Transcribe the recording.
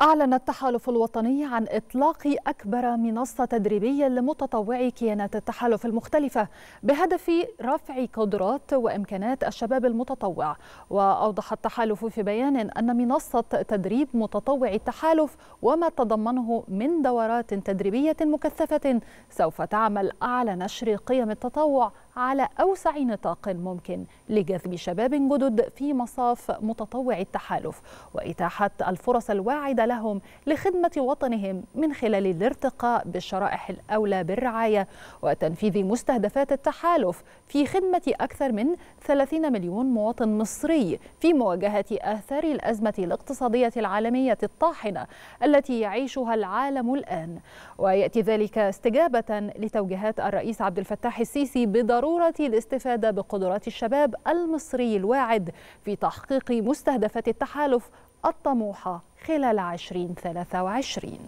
أعلن التحالف الوطني عن إطلاق أكبر منصة تدريبية لمتطوعي كيانات التحالف المختلفة بهدف رفع قدرات وإمكانات الشباب المتطوع وأوضح التحالف في بيان أن منصة تدريب متطوعي التحالف وما تضمنه من دورات تدريبية مكثفة سوف تعمل على نشر قيم التطوع على أوسع نطاق ممكن لجذب شباب جدد في مصاف متطوعي التحالف وإتاحة الفرص الواعدة لهم لخدمة وطنهم من خلال الارتقاء بالشرائح الأولى بالرعاية وتنفيذ مستهدفات التحالف في خدمة أكثر من 30 مليون مواطن مصري في مواجهة آثار الأزمة الاقتصادية العالمية الطاحنة التي يعيشها العالم الآن ويأتي ذلك استجابة لتوجيهات الرئيس عبد الفتاح السيسي بضرورة الاستفادة بقدرات الشباب المصري الواعد في تحقيق مستهدفات التحالف الطموحة خلال 2023